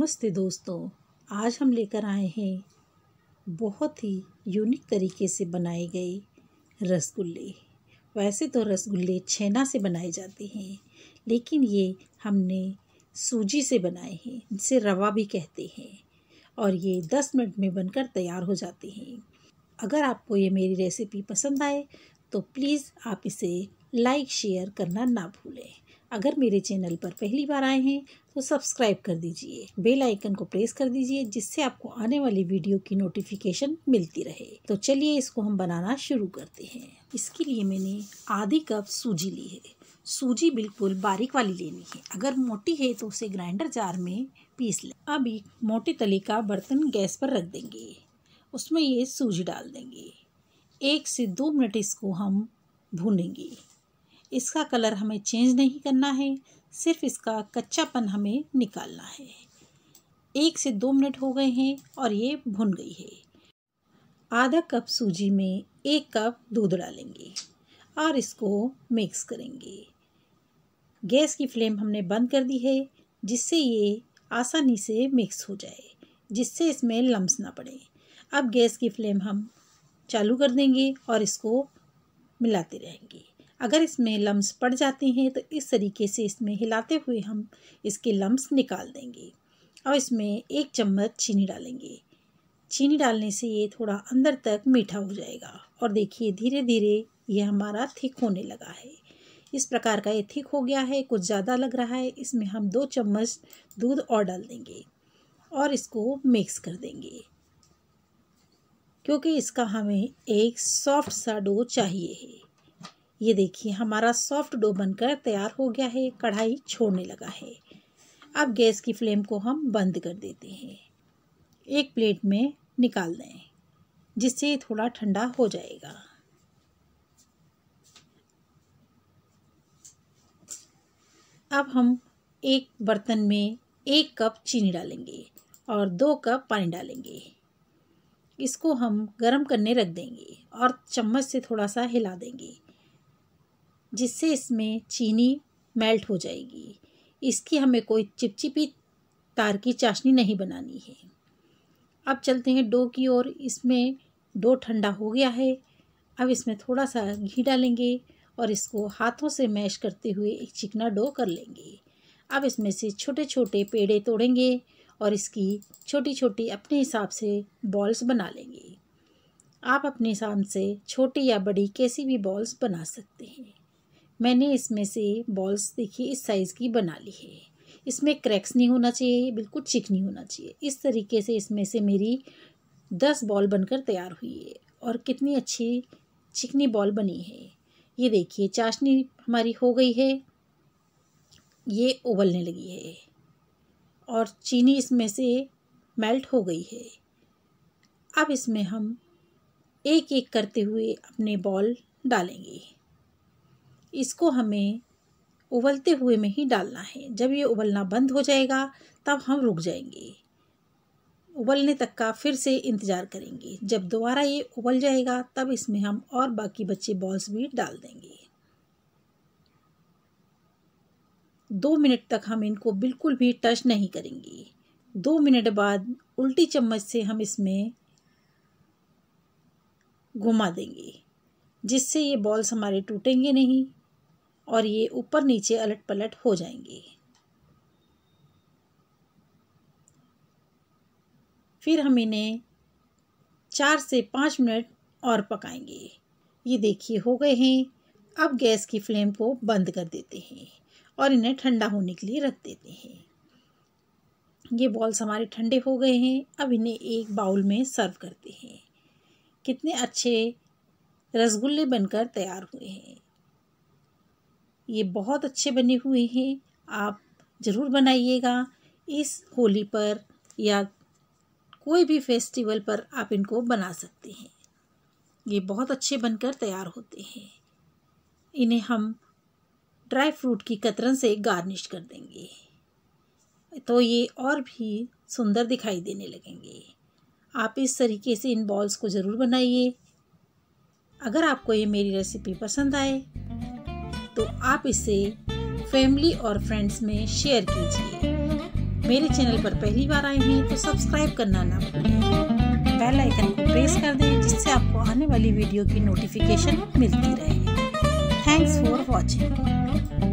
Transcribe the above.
नमस्ते दोस्तों आज हम लेकर आए हैं बहुत ही यूनिक तरीके से बनाए गए रसगुल्ले वैसे तो रसगुल्ले छेना से बनाए जाते हैं लेकिन ये हमने सूजी से बनाए हैं जिसे रवा भी कहते हैं और ये दस मिनट में बनकर तैयार हो जाते हैं अगर आपको ये मेरी रेसिपी पसंद आए तो प्लीज़ आप इसे लाइक शेयर करना ना भूलें अगर मेरे चैनल पर पहली बार आए हैं तो सब्सक्राइब कर दीजिए बेल आइकन को प्रेस कर दीजिए जिससे आपको आने वाली वीडियो की नोटिफिकेशन मिलती रहे तो चलिए इसको हम बनाना शुरू करते हैं इसके लिए मैंने आधी कप सूजी ली है सूजी बिल्कुल बारीक वाली लेनी है अगर मोटी है तो उसे ग्राइंडर जार में पीस लें अब एक मोटे तले का बर्तन गैस पर रख देंगे उसमें ये सूजी डाल देंगे एक से दो मिनट इसको हम भूनेंगे इसका कलर हमें चेंज नहीं करना है सिर्फ इसका कच्चापन हमें निकालना है एक से दो मिनट हो गए हैं और ये भुन गई है आधा कप सूजी में एक कप दूध डालेंगे और इसको मिक्स करेंगे गैस की फ्लेम हमने बंद कर दी है जिससे ये आसानी से मिक्स हो जाए जिससे इसमें लम्स ना पड़े अब गैस की फ्लेम हम चालू कर देंगे और इसको मिलाते रहेंगे अगर इसमें लम्स पड़ जाते हैं तो इस तरीके से इसमें हिलाते हुए हम इसके लम्स निकाल देंगे और इसमें एक चम्मच चीनी डालेंगे चीनी डालने से ये थोड़ा अंदर तक मीठा हो जाएगा और देखिए धीरे धीरे ये हमारा थिक होने लगा है इस प्रकार का ये थिक हो गया है कुछ ज़्यादा लग रहा है इसमें हम दो चम्मच दूध और डाल देंगे और इसको मिक्स कर देंगे क्योंकि इसका हमें एक सॉफ्ट सा डो चाहिए है ये देखिए हमारा सॉफ्ट डो बनकर तैयार हो गया है कढ़ाई छोड़ने लगा है अब गैस की फ्लेम को हम बंद कर देते हैं एक प्लेट में निकाल दें जिससे थोड़ा ठंडा हो जाएगा अब हम एक बर्तन में एक कप चीनी डालेंगे और दो कप पानी डालेंगे इसको हम गरम करने रख देंगे और चम्मच से थोड़ा सा हिला देंगे जिससे इसमें चीनी मेल्ट हो जाएगी इसकी हमें कोई चिपचिपी तार की चाशनी नहीं बनानी है अब चलते हैं डो की ओर इसमें डो ठंडा हो गया है अब इसमें थोड़ा सा घी डालेंगे और इसको हाथों से मैश करते हुए एक चिकना डो कर लेंगे अब इसमें से छोटे छोटे पेड़े तोड़ेंगे और इसकी छोटी छोटी अपने हिसाब से बॉल्स बना लेंगे आप अपने हिसाब से छोटी या बड़ी कैसी भी बॉल्स बना सकते हैं मैंने इसमें से बॉल्स देखिए इस साइज़ की बना ली है इसमें क्रैक्स नहीं होना चाहिए बिल्कुल चिकनी होना चाहिए इस तरीके से इसमें से मेरी दस बॉल बनकर तैयार हुई है और कितनी अच्छी चिकनी बॉल बनी है ये देखिए चाशनी हमारी हो गई है ये उबलने लगी है और चीनी इसमें से मेल्ट हो गई है अब इसमें हम एक एक करते हुए अपने बॉल डालेंगे इसको हमें उबलते हुए में ही डालना है जब ये उबलना बंद हो जाएगा तब हम रुक जाएंगे उबलने तक का फिर से इंतज़ार करेंगे जब दोबारा ये उबल जाएगा तब इसमें हम और बाकी बच्चे बॉल्स भी डाल देंगे दो मिनट तक हम इनको बिल्कुल भी टच नहीं करेंगे दो मिनट बाद उल्टी चम्मच से हम इसमें घुमा देंगे जिससे ये बॉल्स हमारे टूटेंगे नहीं और ये ऊपर नीचे अलट पलट हो जाएंगी फिर हम इन्हें चार से पाँच मिनट और पकाएंगे ये देखिए हो गए हैं अब गैस की फ्लेम को बंद कर देते हैं और इन्हें ठंडा होने के लिए रख देते हैं ये बॉल्स हमारे ठंडे हो गए हैं अब इन्हें एक बाउल में सर्व करते हैं कितने अच्छे रसगुल्ले बनकर तैयार हुए हैं ये बहुत अच्छे बने हुए हैं आप ज़रूर बनाइएगा इस होली पर या कोई भी फेस्टिवल पर आप इनको बना सकते हैं ये बहुत अच्छे बनकर तैयार होते हैं इन्हें हम ड्राई फ्रूट की कतरन से गार्निश कर देंगे तो ये और भी सुंदर दिखाई देने लगेंगे आप इस तरीके से इन बॉल्स को ज़रूर बनाइए अगर आपको ये मेरी रेसिपी पसंद आए तो आप इसे फैमिली और फ्रेंड्स में शेयर कीजिए मेरे चैनल पर पहली बार आए हैं तो सब्सक्राइब करना ना भूलें बेल आइकन को प्रेस कर दें जिससे आपको आने वाली वीडियो की नोटिफिकेशन मिलती रहे थैंक्स फॉर वॉचिंग